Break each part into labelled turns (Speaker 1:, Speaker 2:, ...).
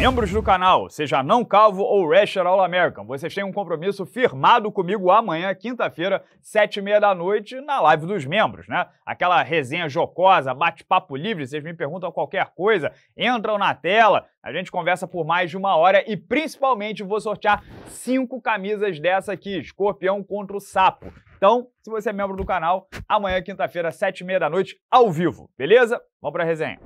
Speaker 1: Membros do canal, seja não calvo ou Rasher All American, vocês têm um compromisso firmado comigo amanhã, quinta-feira, sete e meia da noite, na live dos membros, né? Aquela resenha jocosa, bate-papo livre, vocês me perguntam qualquer coisa, entram na tela, a gente conversa por mais de uma hora e principalmente vou sortear cinco camisas dessa aqui, escorpião contra o sapo. Então, se você é membro do canal, amanhã, quinta-feira, sete e meia da noite, ao vivo, beleza? Vamos pra resenha.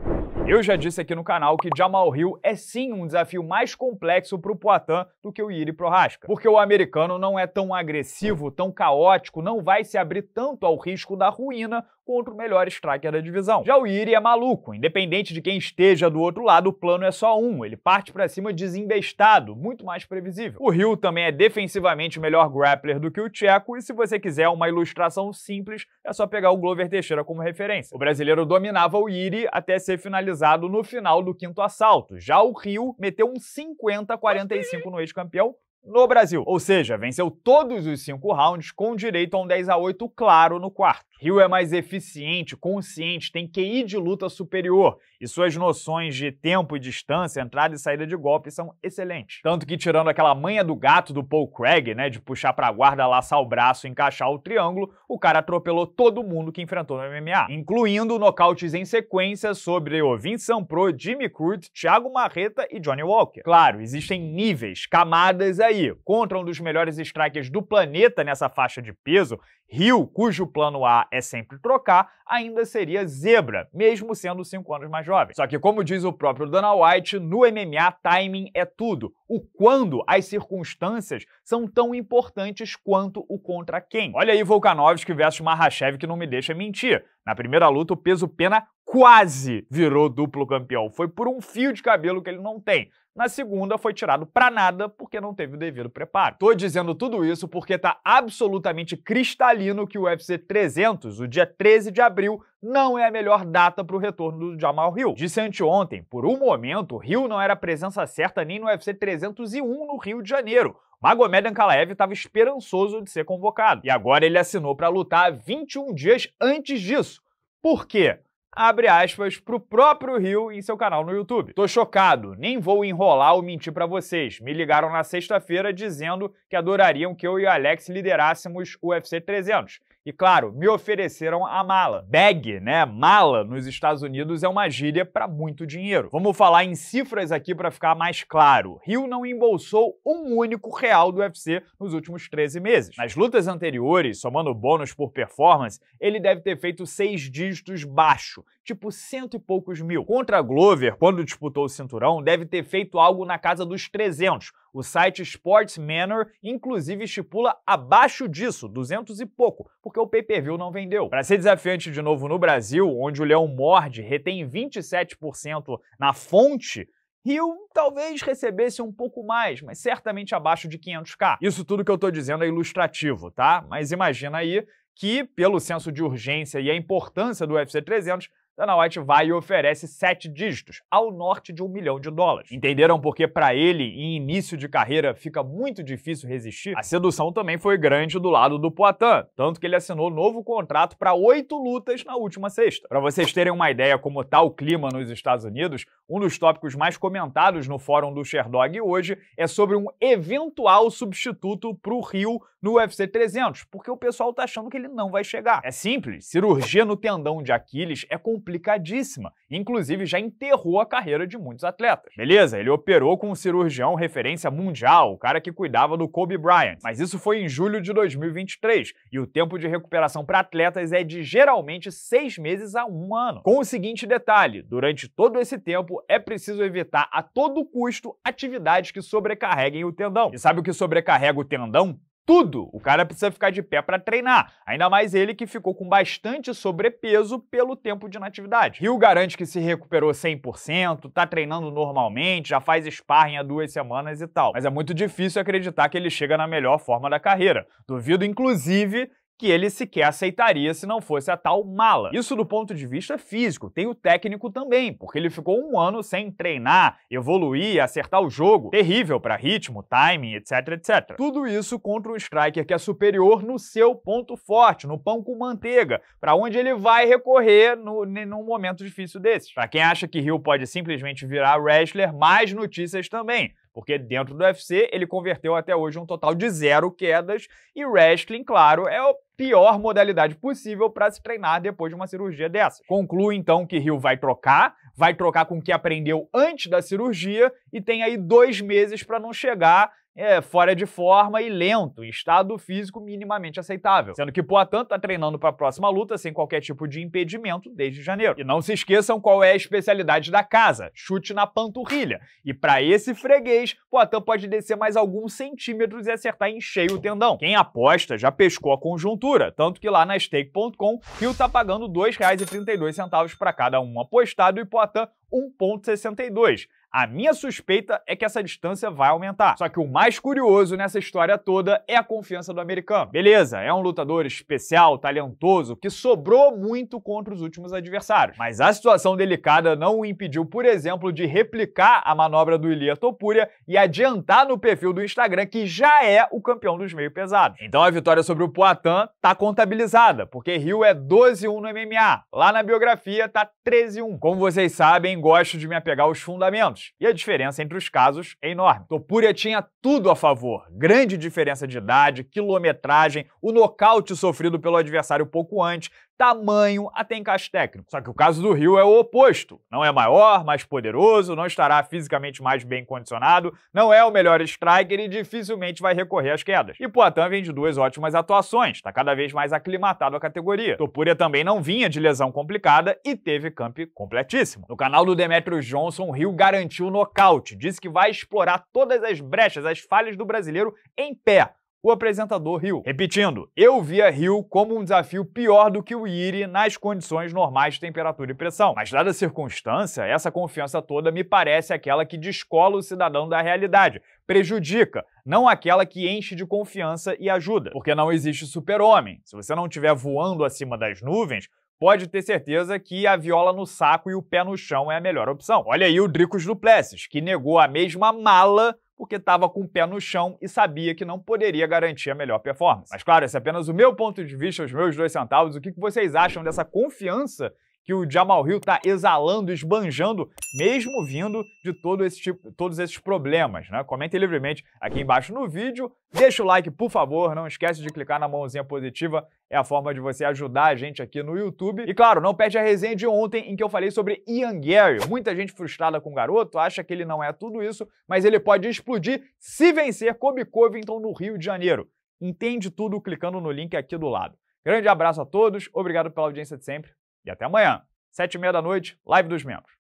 Speaker 1: Eu já disse aqui no canal que Jamal Hill é sim um desafio mais complexo para o Poitin do que o Iri pro Rasca, porque o americano não é tão agressivo, tão caótico, não vai se abrir tanto ao risco da ruína contra o melhor striker da divisão. Já o Iri é maluco, independente de quem esteja do outro lado, o plano é só um, ele parte para cima desinvestado, muito mais previsível. O Rio também é defensivamente melhor grappler do que o Tcheco, e se você quiser uma ilustração simples, é só pegar o Glover Teixeira como referência. O brasileiro dominava o Iri até ser finalizado no final do quinto assalto. Já o Rio meteu um 50-45 no ex-campeão, no Brasil. Ou seja, venceu todos os cinco rounds com direito a um 10 a 8 claro no quarto. Rio é mais eficiente, consciente, tem QI de luta superior e suas noções de tempo e distância, entrada e saída de golpe são excelentes. Tanto que tirando aquela manha do gato do Paul Craig, né, de puxar pra guarda, laçar o braço, e encaixar o triângulo, o cara atropelou todo mundo que enfrentou no MMA, incluindo nocautes em sequência sobre o Vincent Pro, Jimmy Cruz, Thiago Marreta e Johnny Walker. Claro, existem níveis, camadas aí contra um dos melhores strikers do planeta nessa faixa de peso, Rio, cujo plano A é sempre trocar, ainda seria zebra, mesmo sendo 5 anos mais jovem. Só que, como diz o próprio Dana White, no MMA timing é tudo. O quando, as circunstâncias são tão importantes quanto o contra quem. Olha aí Volkanovski versus Mahashev que não me deixa mentir. Na primeira luta, o peso pena quase virou duplo campeão. Foi por um fio de cabelo que ele não tem. Na segunda foi tirado para nada porque não teve o devido preparo. Tô dizendo tudo isso porque tá absolutamente cristalino que o UFC 300, o dia 13 de abril, não é a melhor data para o retorno do Jamal Hill. Disse anteontem, por um momento, Hill não era presença certa nem no UFC 301 no Rio de Janeiro. Magomed Ankalaev estava esperançoso de ser convocado e agora ele assinou para lutar 21 dias antes disso. Por quê? abre aspas, pro próprio Rio em seu canal no YouTube. Tô chocado, nem vou enrolar ou mentir para vocês. Me ligaram na sexta-feira dizendo que adorariam que eu e o Alex liderássemos o UFC 300. E claro, me ofereceram a mala. Bag, né? Mala nos Estados Unidos é uma gíria para muito dinheiro. Vamos falar em cifras aqui para ficar mais claro. Rio não embolsou um único real do UFC nos últimos 13 meses. Nas lutas anteriores, somando bônus por performance, ele deve ter feito seis dígitos baixo, tipo cento e poucos mil. Contra Glover, quando disputou o cinturão, deve ter feito algo na casa dos 300. O site Sports Manor, inclusive, estipula abaixo disso, 200 e pouco, porque o pay-per-view não vendeu. Para ser desafiante de novo no Brasil, onde o Leão morde retém 27% na fonte, Rio talvez recebesse um pouco mais, mas certamente abaixo de 500k. Isso tudo que eu tô dizendo é ilustrativo, tá? Mas imagina aí que, pelo senso de urgência e a importância do UFC 300, Dana White vai e oferece sete dígitos, ao norte de um milhão de dólares. Entenderam por que para ele, em início de carreira, fica muito difícil resistir? A sedução também foi grande do lado do Poitin, tanto que ele assinou novo contrato para oito lutas na última sexta. Para vocês terem uma ideia como está o clima nos Estados Unidos, um dos tópicos mais comentados no fórum do Sherdog hoje é sobre um eventual substituto para o Rio no UFC 300, porque o pessoal tá achando que ele não vai chegar. É simples, cirurgia no tendão de Aquiles é complicado complicadíssima, inclusive já enterrou a carreira de muitos atletas. Beleza, ele operou com um cirurgião referência mundial, o cara que cuidava do Kobe Bryant, mas isso foi em julho de 2023 e o tempo de recuperação para atletas é de geralmente seis meses a um ano. Com o seguinte detalhe: durante todo esse tempo é preciso evitar a todo custo atividades que sobrecarreguem o tendão. E sabe o que sobrecarrega o tendão? tudo. O cara precisa ficar de pé para treinar, ainda mais ele que ficou com bastante sobrepeso pelo tempo de natividade. Rio garante que se recuperou 100%, tá treinando normalmente, já faz sparring há duas semanas e tal. Mas é muito difícil acreditar que ele chega na melhor forma da carreira. Duvido, inclusive, que ele sequer aceitaria se não fosse a tal mala. Isso do ponto de vista físico, tem o técnico também, porque ele ficou um ano sem treinar, evoluir, acertar o jogo, terrível para ritmo, timing, etc, etc. Tudo isso contra um striker que é superior no seu ponto forte, no pão com manteiga, para onde ele vai recorrer no, num momento difícil desses. Para quem acha que Hill pode simplesmente virar wrestler, mais notícias também porque dentro do UFC ele converteu até hoje um total de zero quedas e wrestling, claro, é o pior modalidade possível para se treinar depois de uma cirurgia dessa. Concluo então que Rio vai trocar, vai trocar com o que aprendeu antes da cirurgia e tem aí dois meses para não chegar é, fora de forma e lento, em estado físico minimamente aceitável. Sendo que Poitin está treinando para a próxima luta sem qualquer tipo de impedimento desde janeiro. E não se esqueçam qual é a especialidade da casa: chute na panturrilha. E para esse freguês, Poitin pode descer mais alguns centímetros e acertar em cheio o tendão. Quem aposta já pescou a conjuntura, tanto que lá na stake.com, Rio está pagando R$ 2,32 para cada um apostado e Poitin 1,62. A minha suspeita é que essa distância vai aumentar. Só que o mais curioso nessa história toda é a confiança do americano. Beleza, é um lutador especial, talentoso, que sobrou muito contra os últimos adversários. Mas a situação delicada não o impediu, por exemplo, de replicar a manobra do Ilia Topuria e adiantar no perfil do Instagram que já é o campeão dos meio pesados. Então a vitória sobre o Poitin tá contabilizada, porque Rio é 12-1 no MMA. Lá na biografia tá 13-1. Como vocês sabem, gosto de me apegar aos fundamentos, e a diferença entre os casos é enorme. Topuria tinha tudo a favor: grande diferença de idade, quilometragem, o nocaute sofrido pelo adversário pouco antes, tamanho até encaixe técnico. Só que o caso do Rio é o oposto. Não é maior, mais poderoso, não estará fisicamente mais bem condicionado, não é o melhor striker e dificilmente vai recorrer às quedas. E Poitin vem de duas ótimas atuações, está cada vez mais aclimatado à categoria. Topuria também não vinha de lesão complicada e teve camp completíssimo. No canal do Demetrius Johnson, o Rio garantiu o nocaute, disse que vai explorar todas as brechas, as falhas do brasileiro em pé o apresentador Hill. Repetindo, eu via Hill como um desafio pior do que o Iri nas condições normais de temperatura e pressão. Mas dada a circunstância, essa confiança toda me parece aquela que descola o cidadão da realidade, prejudica, não aquela que enche de confiança e ajuda. Porque não existe super-homem. Se você não estiver voando acima das nuvens, pode ter certeza que a viola no saco e o pé no chão é a melhor opção. Olha aí o Dricos Duplessis, que negou a mesma mala porque estava com o pé no chão e sabia que não poderia garantir a melhor performance. Mas claro, esse é apenas o meu ponto de vista, os meus dois centavos. O que vocês acham dessa confiança que o Jamal Hill está exalando, esbanjando, mesmo vindo de todo esse tipo, todos esses problemas. Né? Comente livremente aqui embaixo no vídeo, deixa o like, por favor, não esquece de clicar na mãozinha positiva, é a forma de você ajudar a gente aqui no YouTube. E claro, não perde a resenha de ontem em que eu falei sobre Ian Gary. Muita gente frustrada com o garoto, acha que ele não é tudo isso, mas ele pode explodir se vencer Kobe Covington no Rio de Janeiro. Entende tudo clicando no link aqui do lado. Grande abraço a todos, obrigado pela audiência de sempre. E até amanhã, sete e meia da noite, live dos membros.